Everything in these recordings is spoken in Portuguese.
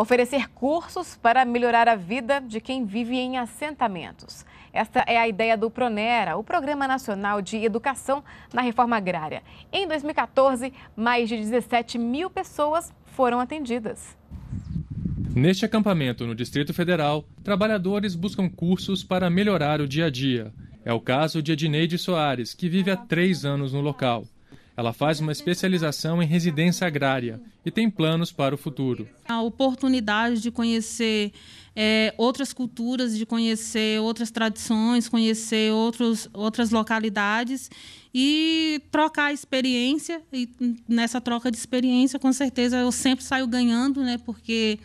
Oferecer cursos para melhorar a vida de quem vive em assentamentos. Esta é a ideia do Pronera, o Programa Nacional de Educação na Reforma Agrária. Em 2014, mais de 17 mil pessoas foram atendidas. Neste acampamento no Distrito Federal, trabalhadores buscam cursos para melhorar o dia a dia. É o caso de Edineide Soares, que vive há três anos no local. Ela faz uma especialização em residência agrária e tem planos para o futuro. A oportunidade de conhecer é, outras culturas, de conhecer outras tradições, conhecer outros, outras localidades e trocar experiência. E nessa troca de experiência, com certeza, eu sempre saio ganhando, né, porque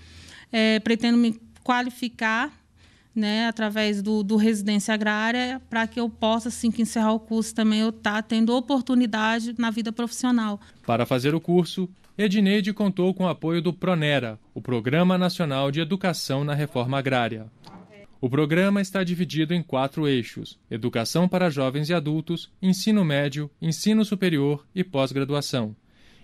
é, pretendo me qualificar né, através do, do Residência Agrária, para que eu possa, assim que encerrar o curso, também eu estar tá tendo oportunidade na vida profissional. Para fazer o curso, Edneide contou com o apoio do Pronera, o Programa Nacional de Educação na Reforma Agrária. O programa está dividido em quatro eixos: educação para jovens e adultos, ensino médio, ensino superior e pós-graduação.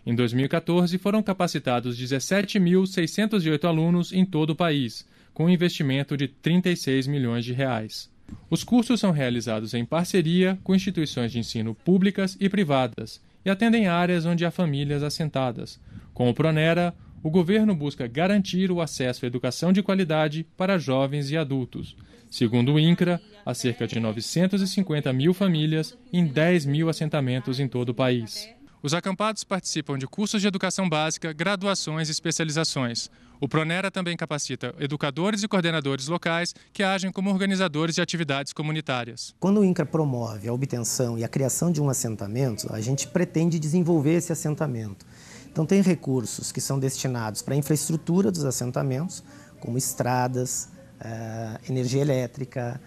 Em 2014, foram capacitados 17.608 alunos em todo o país com um investimento de 36 milhões de reais. Os cursos são realizados em parceria com instituições de ensino públicas e privadas e atendem áreas onde há famílias assentadas. Com o Pronera, o governo busca garantir o acesso à educação de qualidade para jovens e adultos. Segundo o INCRA, há cerca de 950 mil famílias em 10 mil assentamentos em todo o país. Os acampados participam de cursos de educação básica, graduações e especializações. O Pronera também capacita educadores e coordenadores locais que agem como organizadores de atividades comunitárias. Quando o INCRA promove a obtenção e a criação de um assentamento, a gente pretende desenvolver esse assentamento. Então, tem recursos que são destinados para a infraestrutura dos assentamentos, como estradas, eh, energia elétrica,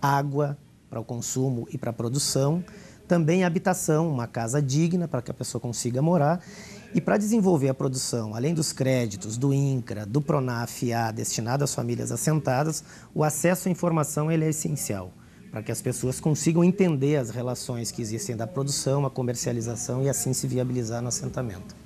água para o consumo e para a produção também habitação, uma casa digna para que a pessoa consiga morar. E para desenvolver a produção, além dos créditos do INCRA, do PRONAF-A, destinado às famílias assentadas, o acesso à informação ele é essencial para que as pessoas consigam entender as relações que existem da produção, a comercialização e assim se viabilizar no assentamento.